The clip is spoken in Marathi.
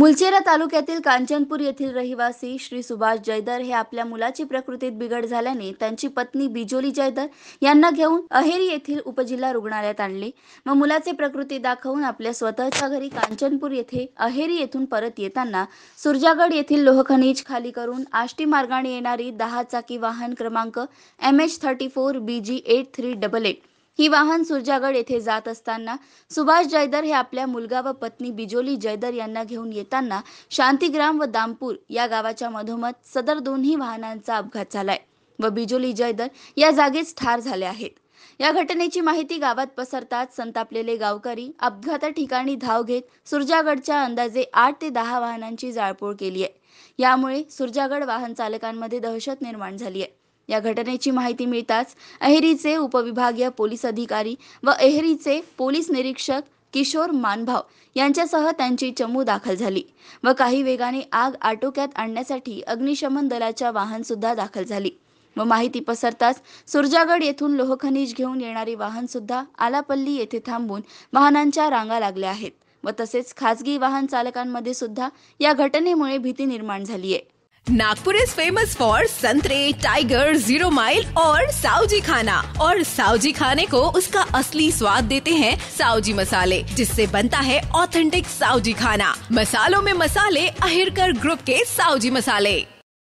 मुलचेरा तालुक्यातील कांचनपूर येथील रहिवासी श्री सुभाष जयदर हे आपल्या मुलाची प्रकृतीत बिघड झाल्याने त्यांची पत्नी बिजोली जयदर यांना घेऊन अहेरी येथील उपजिल्हा रुग्णालयात आणले मग मुलाचे प्रकृती दाखवून आपल्या स्वतःच्या घरी कांचनपूर येथे अहेरी येथून परत येताना सुरजागड येथील लोहखनिज खाली करून आष्टी मार्गाने येणारी दहा चाकी वाहन क्रमांक M H thirty four B G eight three double eight ही वाहन सुरजागड येथे जात असताना सुभाष जयदर हे आपल्या मुलगा व पत्नी बिजोली जयदर यांना घेऊन येताना शांतीग्राम व दामपूर या गावाच्या मधोमध सदर दोन्ही वाहनांचा अपघात झालाय व बिजोली जयदर या जागेच ठार झाले आहेत या घटनेची माहिती गावात पसरताच संतापलेले गावकरी अपघात ठिकाणी धाव घेत सुरजागडच्या अंदाजे आठ ते दहा वाहनांची जाळपोळ केली आहे यामुळे सुरजागड वाहन चालकांमध्ये दहशत निर्माण झाली आहे या घटनेची माहिती मिळताच अहेरीचे उपविभागीय पोलीस अधिकारी व अहेरीचे पोलीस निरीक्षक किशोर मानभाव यांच्यासह त्यांची चमू दाखल झाली व काही वेगाने आग आटोक्यात आणण्यासाठी अग्निशमन दलाच्या वाहन सुद्धा दाखल झाली व माहिती पसरताच सुरजागड येथून लोहखनिज घेऊन येणारी वाहन सुद्धा आलापल्ली येथे थांबून वाहनांच्या रांगा लागल्या आहेत व तसेच खाजगी वाहन चालकांमध्ये सुद्धा या घटनेमुळे भीती निर्माण झाली आहे Nagpur is famous for santre tiger zero mile और साउजी खाना और साउजी खाने को उसका असली स्वाद देते हैं साउजी मसाले जिससे बनता है ऑथेंटिक साउजी खाना मसालों में मसाले अहिरकर ग्रुप के साउजी मसाले